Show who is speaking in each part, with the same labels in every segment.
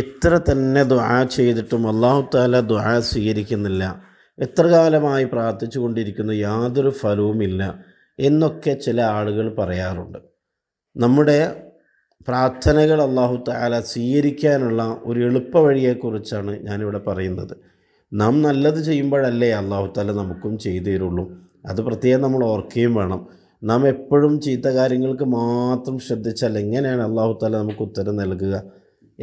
Speaker 1: എത്ര തന്നെ ദുആ ചെയ്തിട്ടും അള്ളാഹു താല ദുആ സ്വീകരിക്കുന്നില്ല എത്ര കാലമായി പ്രാർത്ഥിച്ചു കൊണ്ടിരിക്കുന്നു യാതൊരു ഫലവുമില്ല എന്നൊക്കെ ചില ആളുകൾ പറയാറുണ്ട് നമ്മുടെ പ്രാർത്ഥനകൾ അള്ളാഹു താല സ്വീകരിക്കാനുള്ള ഒരു എളുപ്പ വഴിയെക്കുറിച്ചാണ് ഞാനിവിടെ പറയുന്നത് നാം നല്ലത് ചെയ്യുമ്പോഴല്ലേ അള്ളാഹു താല നമുക്കും ചെയ്തു തരുള്ളൂ അത് പ്രത്യേകം നമ്മൾ ഓർക്കുകയും വേണം നാം എപ്പോഴും ചീത്ത കാര്യങ്ങൾക്ക് മാത്രം ശ്രദ്ധിച്ചാൽ എങ്ങനെയാണ് അള്ളാഹു താല നമുക്ക് ഉത്തരം നൽകുക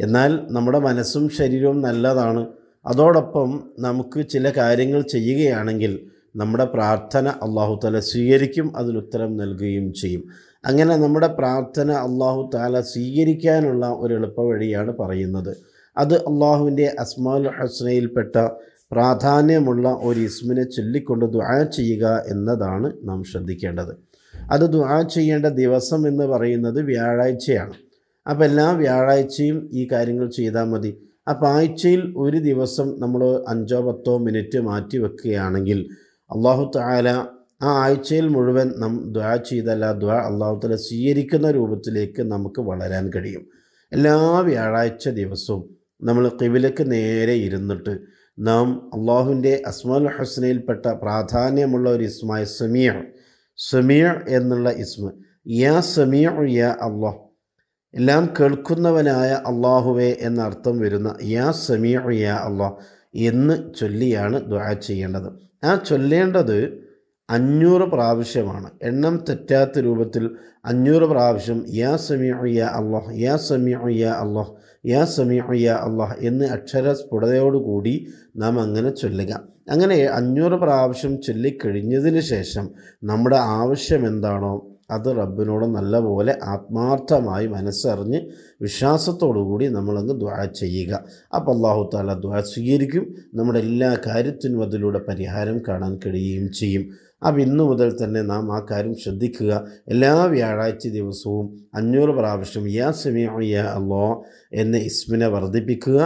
Speaker 1: എന്നാൽ നമ്മുടെ മനസ്സും ശരീരവും നല്ലതാണ് അതോടൊപ്പം നമുക്ക് ചില കാര്യങ്ങൾ ചെയ്യുകയാണെങ്കിൽ നമ്മുടെ പ്രാർത്ഥന അള്ളാഹു താല സ്വീകരിക്കും ഉത്തരം നൽകുകയും ചെയ്യും അങ്ങനെ നമ്മുടെ പ്രാർത്ഥന അള്ളാഹു താല സ്വീകരിക്കാനുള്ള ഒരു എളുപ്പവഴിയാണ് പറയുന്നത് അത് അള്ളാഹുവിൻ്റെ അസ്മാൽ ഹസ്നയിൽപ്പെട്ട പ്രാധാന്യമുള്ള ഒരു ഇസ്മിനെ ചൊല്ലിക്കൊണ്ട് ദുആ ചെയ്യുക എന്നതാണ് നാം ശ്രദ്ധിക്കേണ്ടത് അത് ദുആ ചെയ്യേണ്ട ദിവസം എന്ന് പറയുന്നത് വ്യാഴാഴ്ചയാണ് അപ്പോൾ എല്ലാ വ്യാഴാഴ്ചയും ഈ കാര്യങ്ങൾ ചെയ്താൽ മതി അപ്പോൾ ആഴ്ചയിൽ ഒരു ദിവസം നമ്മൾ അഞ്ചോ പത്തോ മിനിറ്റ് മാറ്റി വെക്കുകയാണെങ്കിൽ അള്ളാഹു താല ആ ആഴ്ചയിൽ മുഴുവൻ നാം ദ്വാ ചെയ്തല്ല ദ്വാ അള്ളാഹു താല സ്വീകരിക്കുന്ന രൂപത്തിലേക്ക് നമുക്ക് വളരാൻ കഴിയും എല്ലാ വ്യാഴാഴ്ച ദിവസവും നമ്മൾ കിവിലക്ക് നേരെ ഇരുന്നിട്ട് നാം അള്ളാഹുവിൻ്റെ അസ്മൽ ഹുസ്നയിൽപ്പെട്ട പ്രാധാന്യമുള്ള ഒരു ഇസ്മായ സമിയാണ് സമീർ എന്നുള്ള ഇസ്മ യാ സമീർ യാ അള്ളാഹ് എല്ലാം കേൾക്കുന്നവനായ അള്ളാഹുവെ എന്നർത്ഥം വരുന്ന യാ സമീർ യാ അള്ളാഹ് എന്ന് ചൊല്ലിയാണ് ദ്വാ ചെയ്യേണ്ടത് ആ ചൊല്ലേണ്ടത് അഞ്ഞൂറ് പ്രാവശ്യമാണ് എണ്ണം തെറ്റാത്ത രൂപത്തിൽ അഞ്ഞൂറ് പ്രാവശ്യം യാ സമീഉ യാ അള്ളഹ് യാ സമീഉ യാ അള്ളഹ് യാ സമീഉ യാ അള്ളഹ് എന്ന് അക്ഷര സ്ഫുടതയോടുകൂടി നാം അങ്ങനെ ചൊല്ലുക അങ്ങനെ അഞ്ഞൂറ് പ്രാവശ്യം ചൊല്ലിക്കഴിഞ്ഞതിന് ശേഷം നമ്മുടെ ആവശ്യം എന്താണോ അത് റബ്ബിനോട് നല്ലപോലെ ആത്മാർത്ഥമായി മനസ്സറിഞ്ഞ് വിശ്വാസത്തോടുകൂടി നമ്മളങ്ങ് ദ്വാ ചെയ്യുക അപ്പോൾ അള്ളാഹു താല ദ്വാ സ്വീകരിക്കും നമ്മുടെ എല്ലാ കാര്യത്തിനും അതിലൂടെ പരിഹാരം കാണാൻ കഴിയുകയും ചെയ്യും അപ്പം ഇന്നു മുതൽ തന്നെ നാം ആ കാര്യം ശ്രദ്ധിക്കുക എല്ലാ വ്യാഴാഴ്ച ദിവസവും അഞ്ഞൂറ് പ്രാവശ്യം യാ സെമിയ യാ അള്ളോ എന്ന ഇസ്മിനെ വർദ്ധിപ്പിക്കുക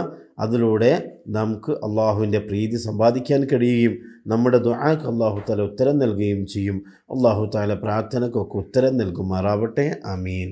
Speaker 1: അതിലൂടെ നമുക്ക് അള്ളാഹുവിൻ്റെ പ്രീതി സമ്പാദിക്കാൻ കഴിയുകയും നമ്മുടെ ദുആക്ക് അള്ളാഹു താല ഉത്തരം നൽകുകയും ചെയ്യും അള്ളാഹു താല പ്രാർത്ഥനക്കൊക്കെ ഉത്തരം നൽകുമാറാവട്ടെ അമീൻ